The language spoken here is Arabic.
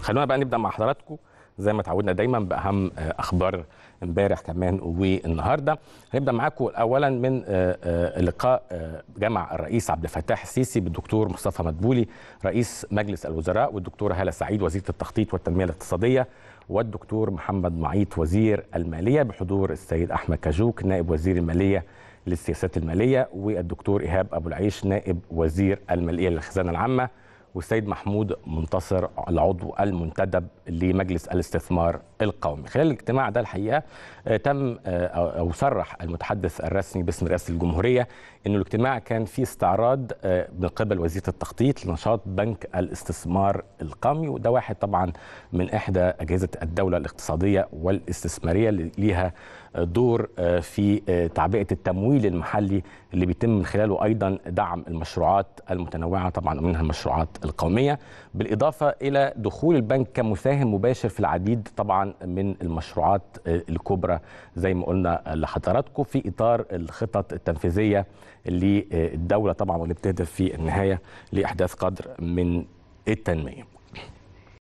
خلونا بقى نبدا مع حضراتكم زي ما اتعودنا دايما باهم آه، اخبار امبارح كمان والنهارده هنبدا معاكم اولا من آه، آه، لقاء جمع الرئيس عبد الفتاح السيسي بالدكتور مصطفى مدبولي رئيس مجلس الوزراء والدكتوره هاله سعيد وزيره التخطيط والتنميه الاقتصاديه والدكتور محمد معيط وزير الماليه بحضور السيد احمد كاجوك نائب وزير الماليه للسياسات الماليه والدكتور ايهاب ابو العيش نائب وزير الماليه للخزانه العامه والسيد محمود منتصر العضو المنتدب لمجلس الاستثمار القومي خلال الاجتماع ده الحقيقه آه، تم آه، او صرح المتحدث الرسمي باسم رئاسه الجمهوريه أن الاجتماع كان فيه استعراض آه، من قبل وزيره التخطيط لنشاط بنك الاستثمار القومي وده واحد طبعا من احدى اجهزه الدوله الاقتصاديه والاستثماريه اللي ليها دور في تعبئه التمويل المحلي اللي بيتم من خلاله ايضا دعم المشروعات المتنوعه طبعا ومنها المشروعات القوميه بالاضافه الى دخول البنك كمساهم مباشر في العديد طبعا من المشروعات آه، الكبرى زي ما قلنا لحضراتكم في اطار الخطط التنفيذيه للدوله طبعا واللي بتهدف في النهايه لاحداث قدر من التنميه